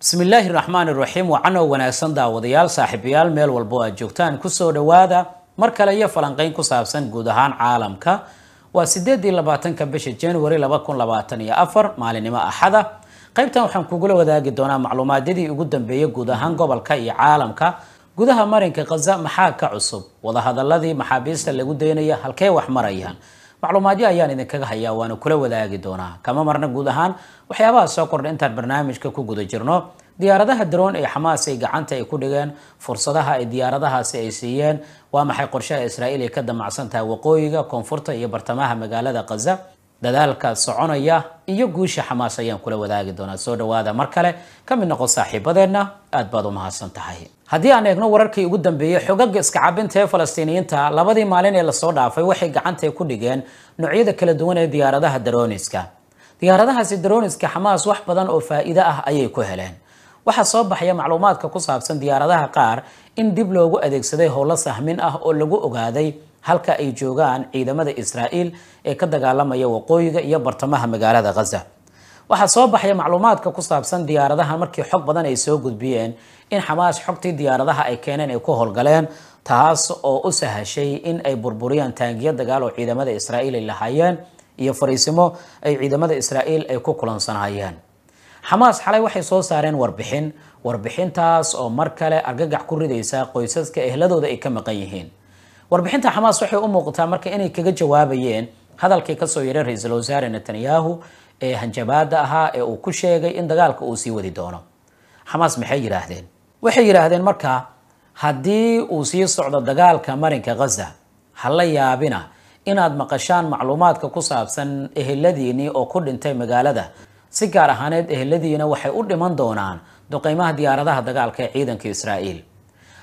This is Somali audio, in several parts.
bismi illaahi raxmaani raxiim wacanoo wanaagsan daawadayaal saaxiibayaal meel walbo aad joogtaan kusoo dhawaada mar kale iyo falanqeyn ku saabsan guud ahaan caalamka waa sideedii labaatanka bisha january laba kun labaatan iyo afar maalinimo axada qaybtan waxaan kugula wadaagi doonaa macluumaadyadii ugu dambeeyay guud ahaan gobolka iyo caalamka gudaha marinka khaza maxaa ka cusub wadahadaladii maxaabiista lagu daynaya halkee wax marayaan macluumaadyo ayaan idinkaga hayaa waana kula wadaagi doonaa kama marna guud ahaan waxyaabaha soo kordha intaan barnaamijka ku guda jirno diyaaradaha daroon ee xamaas ay gacanta ay ku dhigeen fursadaha ay diyaaradahaasi ay siiyeen waa maxay qorshaha israa'iil ay ka damacsan tahay waqooyiga koonfurta iyo bartamaha magaalada khaza dadaalka soconaya iyo guusha xamaas ayaan kula wadaagi doonaa soo dhawaada mar kale ka mid noqo saaxiibadeenna aad baad u mahadsan tahay haddii aan eegno wararkii ugu dambeeyey xogaga iska cabinta ee falastiiniyiinta labadii maalin ee lasoo dhaafay waxay gacantay ku dhigeen noocyada kala duwan ee diyaaradaha darooniska diyaaradahaasi darooniska xamaas wax badan oo faa'iido ah ayay ku heleen waxaa soo baxaya macluumaadka ku saabsan diyaaradaha qaar in dib loogu adeegsaday howlo sahmin ah oo lagu ogaaday halka ay joogaan ciidamada israa'iil ee ka dagaalamaya waqooyiga iyo bartamaha magaalada khaza waxaa soo baxaya macluumaadka ku saabsan diyaaradaha markii xog badan ay soo gudbiyeen in xamaas xogtii diyaaradaha ay keeneen ay ku howlgaleen taas oo u sahashay in ay burburiyaan taangiyo dagaal oo ciidamada israa'iil ay lahaayeen iyo fariisimo ay ciidamada israa'iil ay ku kulansanaayeen xamaas xalay waxay soo saareen warbixin warbixintaas oo mar kale argagax ku ridaysa qoysaska ehladooda ay ka maqan yihiin warbixinta xamaas waxay u muuqataa marka inay kaga jawaabayeen hadalkii kasoo yaray ra-iisul wasaare netanyahu ee hanjabaada ahaa ee uu ku sheegay in dagaalka uu sii wadi doono xamaas maxay yidhaahdeen waxay yidhaahdeen marka haddii uu sii socdo dagaalka marinka khaza ha la yaabina inaad maqashaan macluumaadka ku saabsan eheladiinii oo ku dhintay magaalada si gaar ahaaneed eheladiina waxay u dhiman doonaan duqeymaha diyaaradaha dagaalka ee ciidanka israa'iil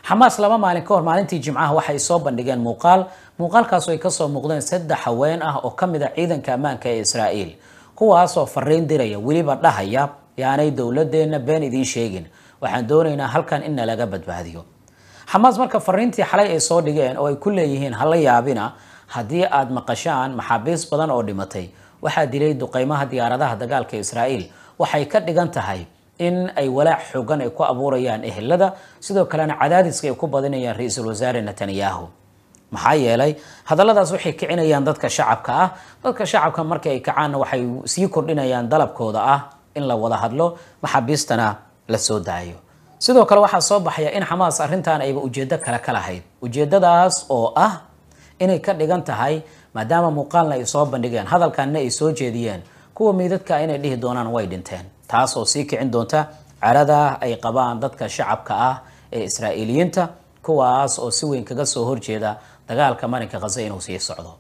xamaas laba maalin ka hor maalintii jimcaha waxay soo bandhigeen muuqaal muuqaalkaasoo ay kasoo muuqdeen saddex haween ah oo ka mid a ah ciidanka ammaanka ee israa'iil kuwaasoo fariin diraya weliba dhahaya yaanay dowladeenna been idiin sheegin waxaan doonaynaa halkan in nalaga badbaadiyo xamaas marka fariintii xalay ay soo dhigeen oo ay ku leeyihiin hala yaabina haddii aad maqashaan maxaabiis badan oo dhimatay waxaa dilay duqeymaha diyaaradaha dagaalka israa'iil waxay ka dhigan tahay in ay walaac xoogan ay ku abuurayaan ehelada sidoo kalena cadaadiska ay ku badinayaan ra-iisul wasaare netanyahu maxaa yeelay hadalladaas waxay kicinayaan dadka shacabka ah dadka shacabka markii ay kacaanna waxay sii kordhinayaan dalabkooda ah in la wada hadlo maxaabiistana la soo daayo sidoo kale waxaa soo baxaya in xamaas arrintan ayba ujeedo kale ka lahayd ujeedadaas oo ah inay ka dhigan tahay maadaama muuqaalna ay soo bandhigeen hadalkanna ay soo jeediyeen kuwa miidadka ah inay dhihi doonaan way dhinteen taasoo sii kicin doonta carada ay qabaan dadka shacabka ah ee israa'iiliyiinta kuwaas oo si weyn kaga soo horjeeda dagaalka marinka khaza inuu sii socdo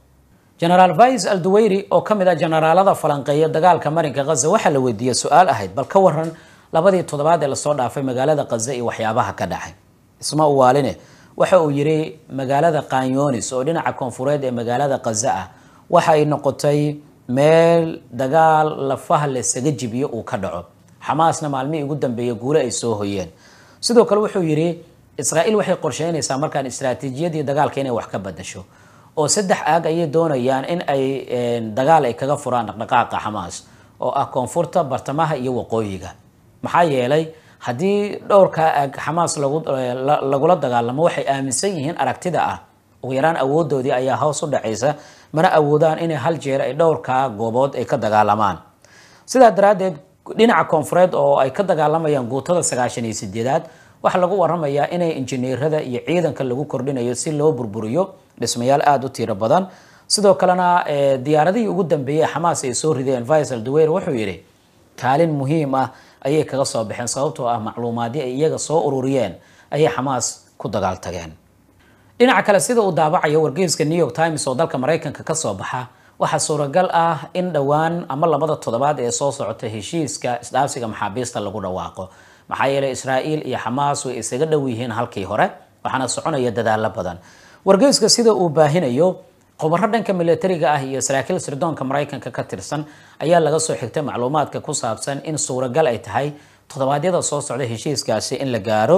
genaraal vais alduweyri oo kamid ah jenaraalada falanqeeya dagaalka marinka khaza waxaa la weydiiyey su-aal ahayd bal ka waran labadii toddobaad ee lasoo dhaafay magaalada khaza iyo waxyaabaha ka dhacay isma uwaaline waxa uu yidhi magaalada kanyonis oo dhinaca koonfureed ee magaalada khaza ah waxa ay noqotay meel dagaal lafaha lasaga jibiyo uu ka dhaco xamaasna maalmihii ugu dambeeya guulo ay soo hoyeen sidoo kale wuxuu yidhi israa'iil waxay qorsheynaysaa markaan istraatiijiyadii dagaalka inay wax ka badasho oo saddex aag ayay doonayaan in ay dagaal ay kaga furaan dhaqdhaqaaqa xamaas oo ah koonfurta bartamaha iyo waqooyiga maxaa yeelay haddii dhowrkaa aag xamaas e, lagula dagaalamo waxay aaminsan yihiin aragtida ah ugu yaraan awoodoodii ayaa hoos u dhacaysa mana awoodaan inay hal jeer ay dhowrkaa goobood ay ka dagaalamaan sidaa daraaddeed dhinaca koonfureed oo ay ka dagaalamayaan guutada sagaashan iyo sideedaad waxaa lagu waramayaa inay injineerada iyo ciidanka lagu kordhinayo si loo burburiyo dhismayaal aada u tiiro badan sidoo kalena eh, diyaaradihii ugu dambeeyey xamaas ay soo rideen visal daweyr wuxuu yidhi kaalin muhiim ah ayay kaga soo baxeen sababtoo ah macluumaadyo ay iyaga soo ururiyeen ayay xamaas ku dagaal tageen dhinaca kale sida uu daabacayo wargeyska new york times oo dalka maraykanka kasoo baxa waxaa suuragal ah in dhowaan ama labada toddobaad ee soo socota heshiiska isdhaafsiga maxaabiista lagu dhawaaqo maxaa yeeley israa'iil iyo xamaas way isaga dhow yihiin halkii hore waxaana soconaya dadaalo badan wargeyska sida uu baahinayo khubaro dhanka milatariga ah iyo saraakiil sirdoonka maraykanka ka tirsan ayaa laga soo xigtay macluumaadka ku saabsan in suuragal ay tahay toddobaadyada soo socda heshiiskaasi in la gaaro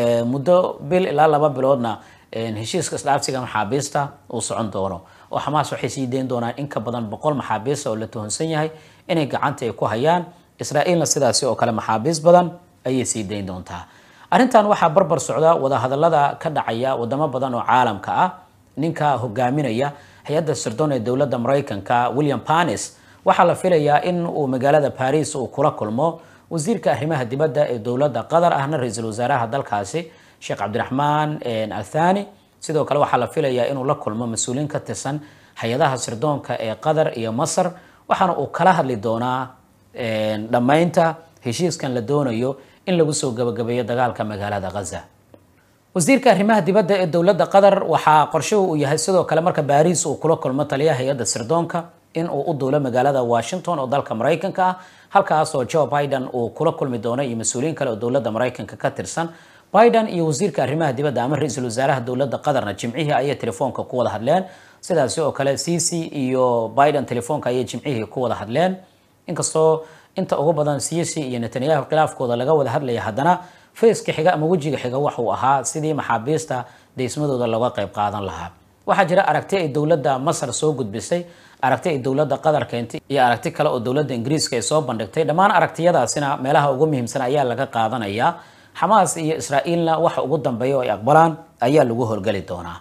eh, muddo bil ilaa laba biloodna heshiiska isdhaafsiga maxaabiista uu socon doono oo xamaas waxay sii dayn doonaan in ka badan boqol maxaabiista oo la tuhunsan yahay inay gacanta ay ku hayaan israa'iilna sidaasi oo kale maxaabiis badan ayay sii dayn doontaa arrintan waxaa barbar socda wadahadallada ka dhacaya wadamo badan oo caalamka ah ninka hogaaminaya hay-adda sirdoon ee dowladda maraykanka william panis waxaa la filayaa in uu magaalada paris uu kula kulmo wasiirka arrimaha dibadda ee dowladda qatar ahna ra-iisul wasaaraha dalkaasi sheekh cabdiraxmaan althani sidoo kale waxaa la filayaa inuu la kulmo mas-uuliin ka tirsan hay-adaha sirdoonka ee qatar iyo masar waxaana uu kala hadli doonaa dhammaynta heshiiskan la doonayo in lagu soo gabagabeeyo dagaalka magaalada ghaza wasiirka arrimaha dibadda ee dowladda qatar waxaa qorshuhu uu yahay sidoo kale marka baariis uu kula kulmo taliya hay-adda sirdoonka in uu u duulo magaalada washington oo dalka maraykanka ah halkaasoo jo biden uu kula kulmi doono iyo mas-uuliyiin kale oo dowladda maraykanka ka tirsan biden iyo wasiirka arrimaha dibadda ama ra-iisul wasaaraha dowladda qatarna jimcihii ayay telefoonka ku wada hadleen sidaasi oo kale cc iyo biden telefoonka ayay jimcihii ku wada hadleen inkastoo inta ugu badan cc iyo netanyahu khilaafkooda laga wada hadlaya haddana faceka xiga ama wejiga xiga waxuu ahaa sidii maxaabiista deysmadooda looga qayb qaadan lahaa waxaa jira aragti ay dowladda masar soo gudbisay aragti ay dowladda qatar keentay iyo aragti kale oo dowladda ingiriiska ay soo bandhigtay dhammaan aragtiyadaasina meelaha ugu muhiimsan ayaa laga qaadanayaa xamaas iyo israa'iilna waxa ugu dambeeya oo ay aqbalaan ayaa lagu howlgeli doonaa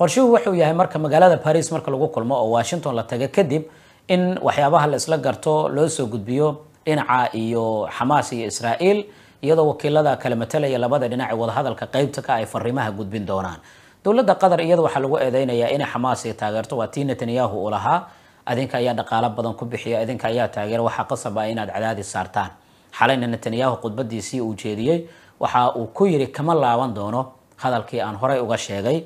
qorshuhu wuxuu yahay marka magaalada baris marka lagu kulmo oo washington la tago kadib in waxyaabaha la garto loo soo gudbiyo dhinaca iyo xamaas iyo israa'iil iyadoo wakiilada kala matelaya labada dhinac ee wadahadalka qeybta ka ah ay fariimaha gudbin doonaan dowladda qatar iyada waxaa lagu eedeynayaa inay xamaas iyo taageerto waa tii netanyahu u lahaa adinka ayaa dhaqaalo badan ku bixiya adinka ayaa taageera waxaa qasab ah inaad cadaadis saartaan xalayna netanyahu khudbadiisii uu jeediyey waxa uu ku yidhi kama laaban doono hadalkii aan horay uga sheegay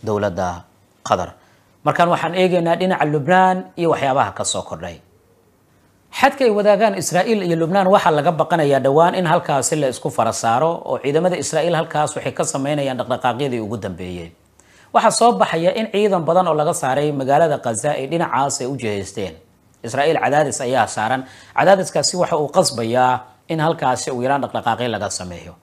dowladda qatar markaan waxaan eegaynaa dhinaca lubnaan iyo waxyaabaha ka kordhay xadka wadaagaan israa'iil iyo lubnaan waxaa laga baqanayaa dhowaan in halkaasi la isku fara saaro oo ciidamada israa'iil halkaas waxay ka sameynayaan dhaqdhaqaaqyadii ugu dambeeyey waxaa soo baxaya in ciidan badan oo laga saaray magaalada khaza ay dhinacaas ay u jihaysteen israa'iil cadaadis ayaa saaran cadaadiskaasi waxa uu qasbayaa in halkaasi ugu yaraan dhaqdhaqaaqyo laga sameeyo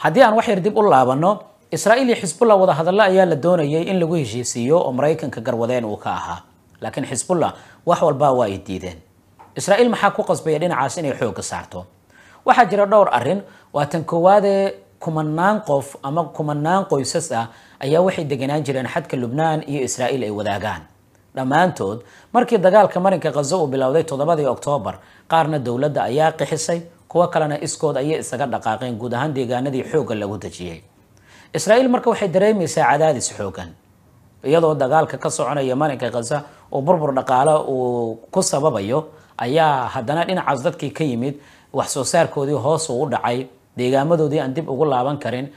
haddii aan wax yar dib u laabanno israa'iil iyo xisbullah wadahadallo ayaa la doonayay in lagu heshiisiiyo oo maraykanka garwadeen uu ka ahaa laakiin xisbullah wax walbaa waa ay diideen israa'iil maxaa ku qasbaya dhinacaas inay xoogga saarto waxaa jira dhowr arrin waa tan koowaadee kumanaan qof ama kumanaan qoysas ah ayaa waxay deganaan jireen xadka lubnaan iyo israa'iil ay wadaagaan dhammaantood markii dagaalka marinka khazo uu bilowday toddobadii oktoobar qaarna dowladda ayaa qixisay kuwo kalena iskood ayay isaga dhaqaaqeen guud ahaan deegaanadii xoogga lagu dejiyey israa'iil marka waxay dareemaysaa cadaadis xoogan iyadoo dagaalka ka soconaya marinka khaza oo burbur dhaqaale uu ku sababayo ayaa haddana dhinacaas dadkii ka yimid wax soo saarkoodii hoos uu u dhacay deegaamadoodii aan dib ugu laaban karin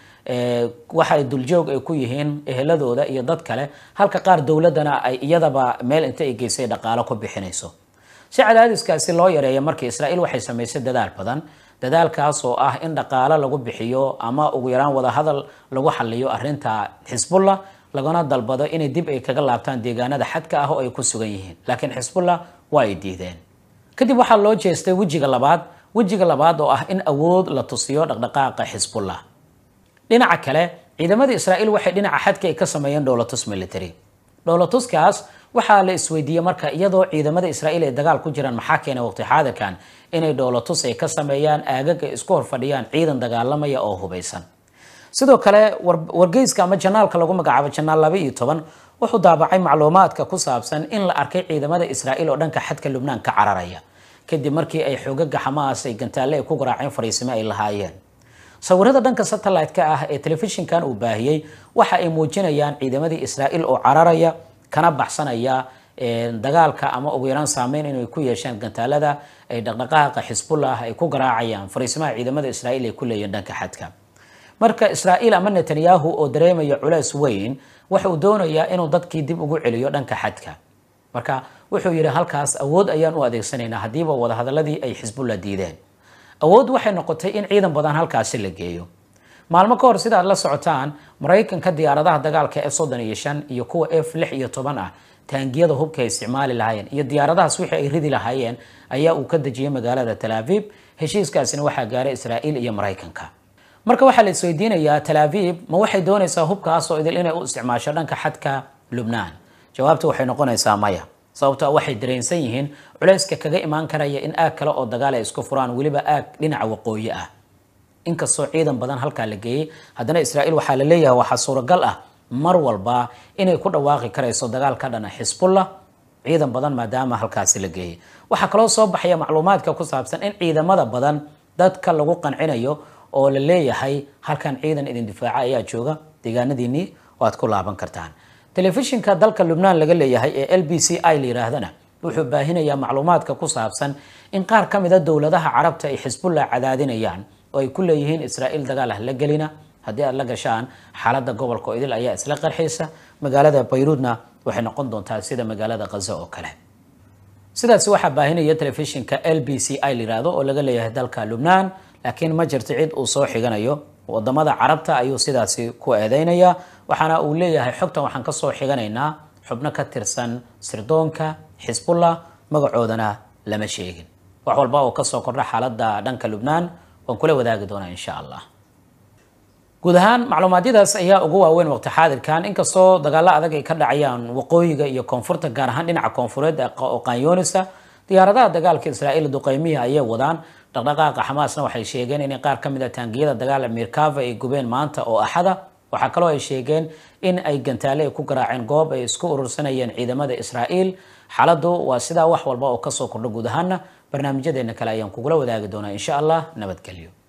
waxay duljoog ay ku yihiin eheladooda iyo dad kale halka qaar dowladdana ay iyadaba meel inta ay geysay dhaqaalo ku bixinayso si cadaadiskaasi loo yareeyo markii israa'iil waxay samaysay dadaal badan dadaalkaas oo ah in dhaqaalo lagu bixiyo ama ugu yaraan wadahadal lagu xaliyo arinta xisbullah laguna dalbado inay dib ay kaga laabtaan deegaanada xadka ah oo ay ku sugan yihiin laakiin xisbullah waa ay diideen kadib waxaa loo jeestay wejiga labaad wejiga labaad oo ah in awood la tusiyo dhaqdhaqaaqa xisbullah dhinaca kale ciidamada israa'iil waxay dhinaca xadka ay ka sameeyeen dhowlatus military dhoolatuskaas waxaa la isweydiiyey marka iyadoo ciidamada israa'iil ay dagaal ku jiraan maxaa keenay waqti xaadirkan inay dhoolatus ay ka sameeyaan aagaga isku horfadhiyaan ciidan dagaalamaya oo hubaysan sidoo kale wargeyska ama janaalka lagu magacaabo janaal laba iyo toban wuxuu daabacay macluumaadka ku saabsan in la arkay ciidamada israa'iil oo dhanka xadka lubnaan ka cararaya kadib markii ay xoogaga xamaas ay gantaalle ay ku garaaceen fariisimo ay lahaayeen sawirada dhanka satellite-ka ah ee telefishinkan uu baahiyey waxa ay muujinayaan ciidamadii israa'iil oo cararaya kana baxsanaya dagaalka ama ugu yaraan saameyn inay ku yeeshaan gantaalada ay dhaqdhaqaaqa xisbullah ah ay ku garaacayaan fariisimaha ciidamada israa'iil ay ku leeyihiin dhanka xadka marka israa'iil ama netanyahu oo dareemaya culays weyn waxa uu doonayaa inuu dadkii dib ugu celiyo dhanka xadka marka wuxuu yidhi halkaas awood ayaan u adeegsanaynaa haddiiba wadahadaladii ay xisbullah diideen awood waxay noqotay in ciidan badan halkaasi la geeyo maalmo ka hor sida la socotaan maraykanka diyaaradaha dagaalka f soddon iyo shan iyo kuwa f lix iyo toban ah taangiyada hubka ay isticmaali lahaayeen iyo diyaaradahaas wixii ay ridi lahaayeen ayaa uu ka dejiyay magaalada talaaviib heshiiskaasina waxaa gaaray israa'iil iyo maraykanka marka waxaa la isweydiinayaa talaaviib ma waxay doonaysaa oo idil inay u isticmaasho dhanka xadka lubnaan jawaabta waxay noqonaysaa maya sababtoo ah waxay dareensan yihiin culayska kaga imaan karaya in aag kale oo dagaal ay isku furaan weliba aag dhinaca waqooyi ah inkastoo ciidan badan halkaa la geeyey haddana israa'iil waxaa la leeyahay waxaa suuragal ah mar walba inay ku dhawaaqi karayso dagaalka ka dhana ah xisbullah ciidan badan maadaama halkaasi la geeyey waxaa kaloo soo baxaya macluumaadka ku saabsan in ciidamada badan dadka lagu qancinayo oo la leeyahay halkan ciidan idin difaaca ayaa jooga deegaanadiinnii waad ku laaban kartaan telefishinka dalka lubnaan laga leeyahay ee l b c i la yihaahdana wuxuu baahinayaa macluumaadka ku saabsan in qaar ka mida ah dowladaha carabta ay xisbullah cadaadinayaan oo ay ku leeyihiin israa'iil dagaal ah la gelina haddii aad la gashaan xaaladda gobolka idil ayaa isla qarxaysa magaalada bayruudna waxay noqon doontaa sida magaalada khaza oo kale sidaasi waxaa baahinaya telefishinka l b c i layihahdo oo laga leeyahay dalka lubnaan laakiin ma jirto cid uu soo xiganayo wadamada carabta ayuu sidaasi ku eedeynayaa waxaana uu leeyahay xogtan waxaan kasoo xiganaynaa xubno ka tirsan sirdoonka xisbullah magacoodana lama sheegin wax walba oo kasoo kordha xaaladda dhanka lubnaan waan kula wadaagi doonaa insha allah guud ahaan macluumaadyadaas ayaa ugu waaweyn waqti xaadirkan inkastoo dagaalo adag ay ka dhacayaan waqooyiga iyo koonfurta gaar ahaan dhinaca koonfureed oo qaanyoonaysa diyaaradaha dagaalka israa'iil duqeymiya ayay wadaan dhaqdhaqaaqa xamaasna waxay sheegeen inay qaar ka mid a ah taangiyada dagaal mirkava ay gubeen maanta oo axada waxaa kaloo ay sheegeen in ay gantaale ay ku garaaceen goob ay isku urursanayeen ciidamada israa'iil xaaladdu waa sidaa wax walba oo ka soo kordho guud ahaanna barnaamijyadeena kale ayaan kugula wadaagi doonaa insha allah nabadgelyo